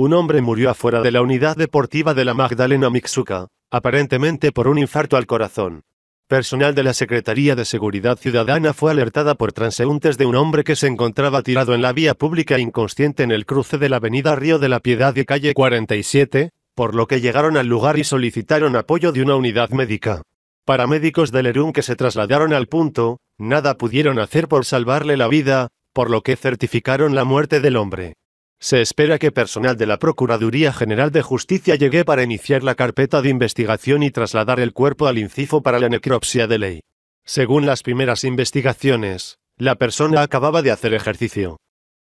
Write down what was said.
Un hombre murió afuera de la unidad deportiva de la Magdalena Mixuca, aparentemente por un infarto al corazón. Personal de la Secretaría de Seguridad Ciudadana fue alertada por transeúntes de un hombre que se encontraba tirado en la vía pública inconsciente en el cruce de la avenida Río de la Piedad y calle 47, por lo que llegaron al lugar y solicitaron apoyo de una unidad médica. Paramédicos del ERUM que se trasladaron al punto, nada pudieron hacer por salvarle la vida, por lo que certificaron la muerte del hombre. Se espera que personal de la Procuraduría General de Justicia llegue para iniciar la carpeta de investigación y trasladar el cuerpo al INCIFO para la necropsia de ley. Según las primeras investigaciones, la persona acababa de hacer ejercicio.